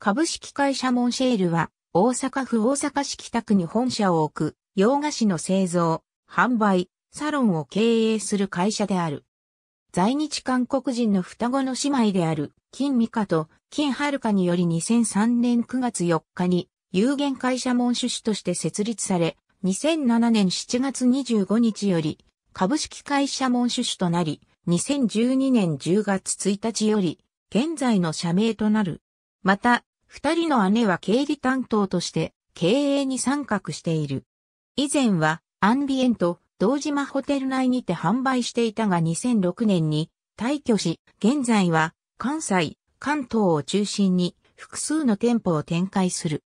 株式会社モンシェールは、大阪府大阪市北区に本社を置く、洋菓子の製造、販売、サロンを経営する会社である。在日韓国人の双子の姉妹である、金美香と金春香により2003年9月4日に、有限会社モ門主主として設立され、2007年7月25日より、株式会社モ門主主となり、2012年10月1日より、現在の社名となる。また、二人の姉は経理担当として経営に参画している。以前はアンビエント、道島ホテル内にて販売していたが2006年に退去し、現在は関西、関東を中心に複数の店舗を展開する。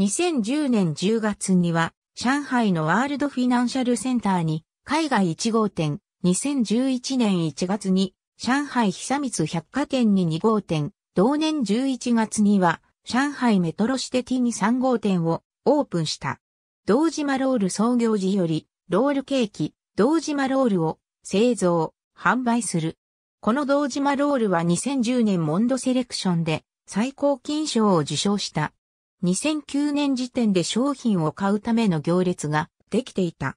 2010年10月には上海のワールドフィナンシャルセンターに海外1号店、2011年1月に上海久光百貨店に2号店、同年11月には上海メトロシテティに3号店をオープンした。道島ロール創業時より、ロールケーキ、道島ロールを製造、販売する。この道島ロールは2010年モンドセレクションで最高金賞を受賞した。2009年時点で商品を買うための行列ができていた。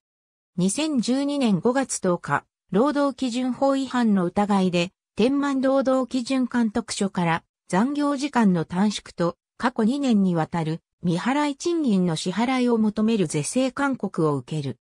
2012年5月10日、労働基準法違反の疑いで、天満労働基準監督署から残業時間の短縮と過去2年にわたる未払い賃金の支払いを求める是正勧告を受ける。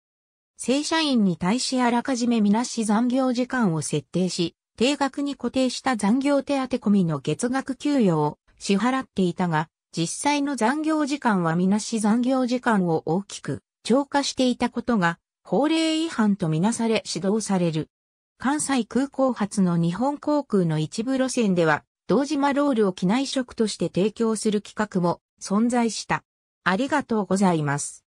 正社員に対しあらかじめみなし残業時間を設定し、定額に固定した残業手当込みの月額給与を支払っていたが、実際の残業時間はみなし残業時間を大きく超過していたことが法令違反とみなされ指導される。関西空港発の日本航空の一部路線では堂島ロールを機内食として提供する企画も存在した。ありがとうございます。